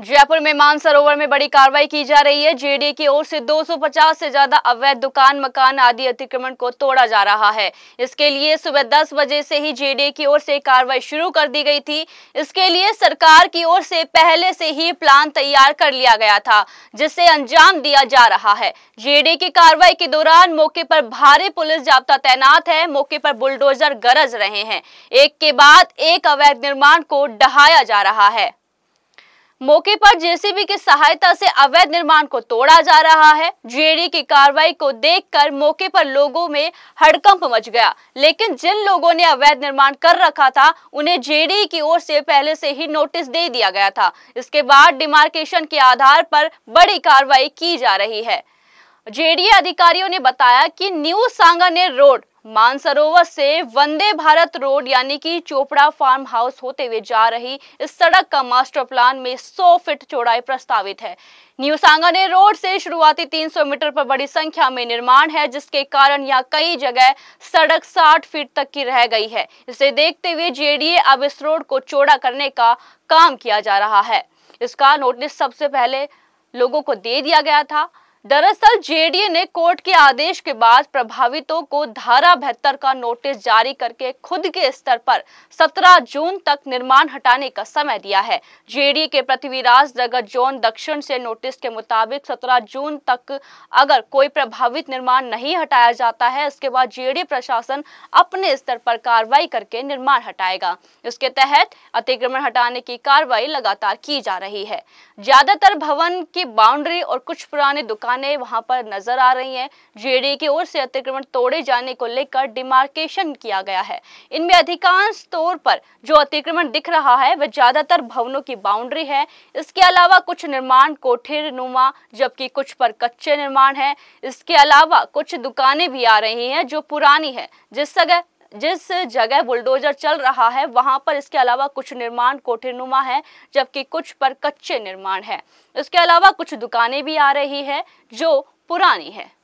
जयपुर में मानसरोवर में बड़ी कार्रवाई की जा रही है जेडीए की ओर से 250 से ज्यादा अवैध दुकान मकान आदि अतिक्रमण को तोड़ा जा रहा है इसके लिए सुबह 10 बजे से ही जेडीए की ओर से कार्रवाई शुरू कर दी गई थी इसके लिए सरकार की ओर से पहले से ही प्लान तैयार कर लिया गया था जिसे अंजाम दिया जा रहा है जेडीए की कार्रवाई के दौरान मौके पर भारी पुलिस जाब्ता तैनात है मौके पर बुलडोजर गरज रहे हैं एक के बाद एक अवैध निर्माण को डहाया जा रहा है मौके पर जेसीबी की सहायता से अवैध निर्माण को तोड़ा जा रहा है जीएडी की कार्रवाई को देखकर मौके पर लोगों में हड़कंप मच गया लेकिन जिन लोगों ने अवैध निर्माण कर रखा था उन्हें जेडी की ओर से पहले से ही नोटिस दे दिया गया था इसके बाद डिमार्केशन के आधार पर बड़ी कार्रवाई की जा रही है जेडीए अधिकारियों ने बताया कि न्यू सांगानेर रोड मानसरोवर से वंदे भारत रोड यानी कि चोपड़ा फार्म हाउस होते हुए जा रही इस सड़क का मास्टर प्लान में 100 फीट चौड़ाई प्रस्तावित है न्यू सांगाने रोड से शुरुआती 300 मीटर पर बड़ी संख्या में निर्माण है जिसके कारण यहां कई जगह सड़क 60 फीट तक की रह गई है इसे देखते हुए जेडीए अब इस रोड को चौड़ा करने का काम किया जा रहा है इसका नोटिस सबसे पहले लोगों को दे दिया गया था दरअसल जेडीए ने कोर्ट के आदेश के बाद प्रभावितों को धारा बहत्तर का नोटिस जारी करके खुद के स्तर पर 17 जून तक निर्माण हटाने का समय दिया है जेडीए के पृथ्वीराज जगत जोन दक्षिण से नोटिस के मुताबिक 17 जून तक अगर कोई प्रभावित निर्माण नहीं हटाया जाता है उसके बाद जेडीए प्रशासन अपने स्तर पर कार्रवाई करके निर्माण हटाएगा इसके तहत अतिक्रमण हटाने की कार्रवाई लगातार की जा रही है ज्यादातर भवन की बाउंड्री और कुछ पुराने दुकान चट्टाने वहां पर नजर आ रही हैं जेडीए की ओर से अतिक्रमण तोड़े जाने को लेकर डिमार्केशन किया गया है इनमें अधिकांश तौर पर जो अतिक्रमण दिख रहा है वह ज्यादातर भवनों की बाउंड्री है इसके अलावा कुछ निर्माण कोठेर नुमा जबकि कुछ पर कच्चे निर्माण है इसके अलावा कुछ दुकानें भी आ रही है जो पुरानी है जिस जगह जिस जगह बुलडोजर चल रहा है वहां पर इसके अलावा कुछ निर्माण कोठेनुमा है जबकि कुछ पर कच्चे निर्माण है इसके अलावा कुछ दुकानें भी आ रही है जो पुरानी है